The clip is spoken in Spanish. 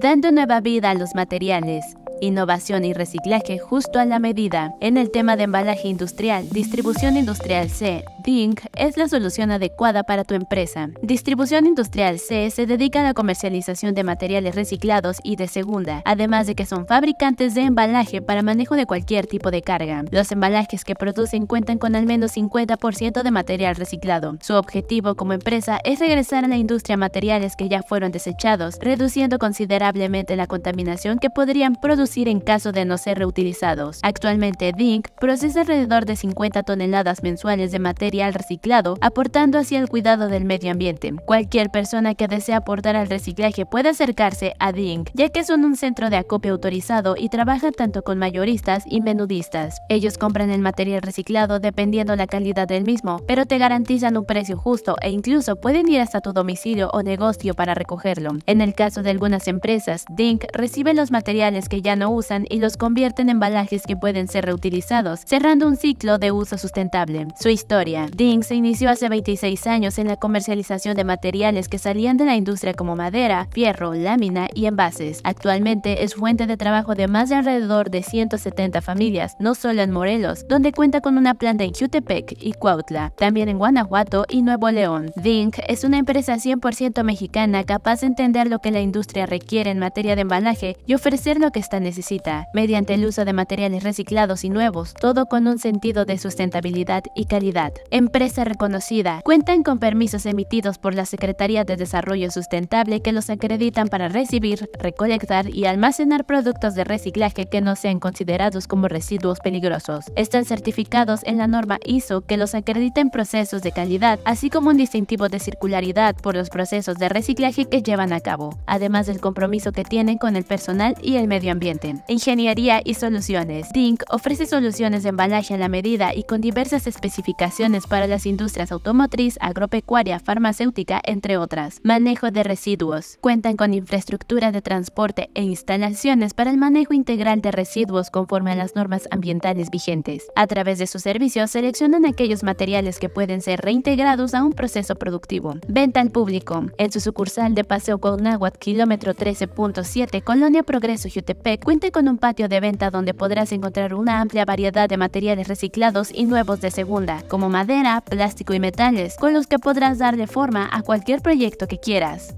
dando nueva vida a los materiales innovación y reciclaje justo a la medida. En el tema de embalaje industrial, distribución industrial C, DINC es la solución adecuada para tu empresa. Distribución industrial C se dedica a la comercialización de materiales reciclados y de segunda, además de que son fabricantes de embalaje para manejo de cualquier tipo de carga. Los embalajes que producen cuentan con al menos 50% de material reciclado. Su objetivo como empresa es regresar a la industria materiales que ya fueron desechados, reduciendo considerablemente la contaminación que podrían producir en caso de no ser reutilizados. Actualmente DINC procesa alrededor de 50 toneladas mensuales de material reciclado, aportando así al cuidado del medio ambiente. Cualquier persona que desee aportar al reciclaje puede acercarse a DINC, ya que son un centro de acopio autorizado y trabajan tanto con mayoristas y menudistas. Ellos compran el material reciclado dependiendo la calidad del mismo, pero te garantizan un precio justo e incluso pueden ir hasta tu domicilio o negocio para recogerlo. En el caso de algunas empresas, DINC recibe los materiales que ya no no usan y los convierten en embalajes que pueden ser reutilizados, cerrando un ciclo de uso sustentable. Su historia. Dink se inició hace 26 años en la comercialización de materiales que salían de la industria como madera, fierro, lámina y envases. Actualmente es fuente de trabajo de más de alrededor de 170 familias, no solo en Morelos, donde cuenta con una planta en Jutepec y Cuautla, también en Guanajuato y Nuevo León. Dink es una empresa 100% mexicana capaz de entender lo que la industria requiere en materia de embalaje y ofrecer lo que está necesitando necesita, mediante el uso de materiales reciclados y nuevos, todo con un sentido de sustentabilidad y calidad. Empresa reconocida. Cuentan con permisos emitidos por la Secretaría de Desarrollo Sustentable que los acreditan para recibir, recolectar y almacenar productos de reciclaje que no sean considerados como residuos peligrosos. Están certificados en la norma ISO que los acredita en procesos de calidad, así como un distintivo de circularidad por los procesos de reciclaje que llevan a cabo, además del compromiso que tienen con el personal y el medio ambiente. Ingeniería y soluciones. DINC ofrece soluciones de embalaje a la medida y con diversas especificaciones para las industrias automotriz, agropecuaria, farmacéutica, entre otras. Manejo de residuos. Cuentan con infraestructura de transporte e instalaciones para el manejo integral de residuos conforme a las normas ambientales vigentes. A través de sus servicios seleccionan aquellos materiales que pueden ser reintegrados a un proceso productivo. Venta al público. En su sucursal de Paseo Colnáhuac, kilómetro 13.7, Colonia Progreso, Jutepec, Cuenta con un patio de venta donde podrás encontrar una amplia variedad de materiales reciclados y nuevos de segunda, como madera, plástico y metales, con los que podrás darle forma a cualquier proyecto que quieras.